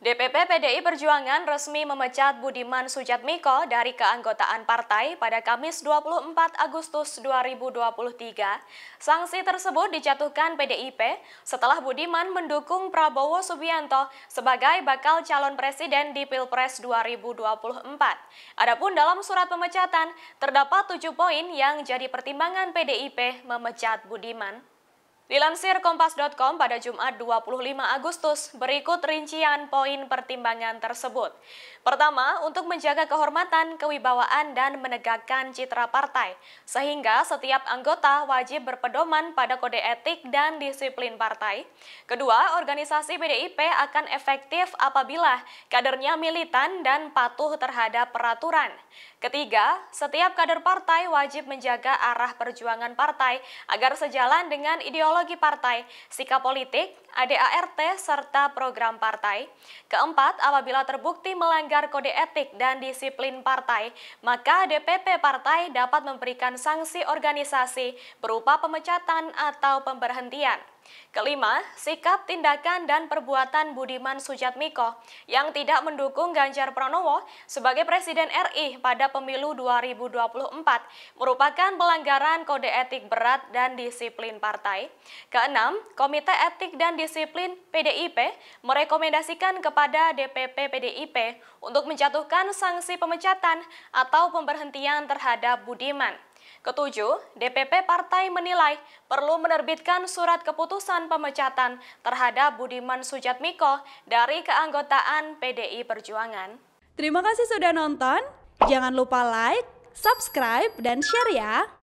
DPP PDI Perjuangan resmi memecat Budiman Sujatmiko dari keanggotaan partai pada Kamis 24 Agustus 2023. Sanksi tersebut dijatuhkan PDIP setelah Budiman mendukung Prabowo Subianto sebagai bakal calon presiden di Pilpres 2024. Adapun dalam surat pemecatan, terdapat tujuh poin yang jadi pertimbangan PDIP memecat Budiman. Dilansir Kompas.com pada Jumat 25 Agustus, berikut rincian poin pertimbangan tersebut. Pertama, untuk menjaga kehormatan, kewibawaan, dan menegakkan citra partai, sehingga setiap anggota wajib berpedoman pada kode etik dan disiplin partai. Kedua, organisasi PDIP akan efektif apabila kadernya militan dan patuh terhadap peraturan. Ketiga, setiap kader partai wajib menjaga arah perjuangan partai agar sejalan dengan ideologi ideologi partai, sikap politik, ADART, serta program partai. Keempat, apabila terbukti melanggar kode etik dan disiplin partai, maka DPP partai dapat memberikan sanksi organisasi berupa pemecatan atau pemberhentian. Kelima, sikap, tindakan, dan perbuatan Budiman Sujatmiko yang tidak mendukung Ganjar Pranowo sebagai Presiden RI pada pemilu 2024 merupakan pelanggaran kode etik berat dan disiplin partai. Keenam, Komite Etik dan Disiplin PDIP merekomendasikan kepada DPP PDIP untuk menjatuhkan sanksi pemecatan atau pemberhentian terhadap Budiman. Ketujuh, DPP Partai menilai perlu menerbitkan surat keputusan pemecatan terhadap Budiman Sujatmiko dari keanggotaan PDI Perjuangan. Terima kasih sudah nonton. Jangan lupa like, subscribe, dan share ya.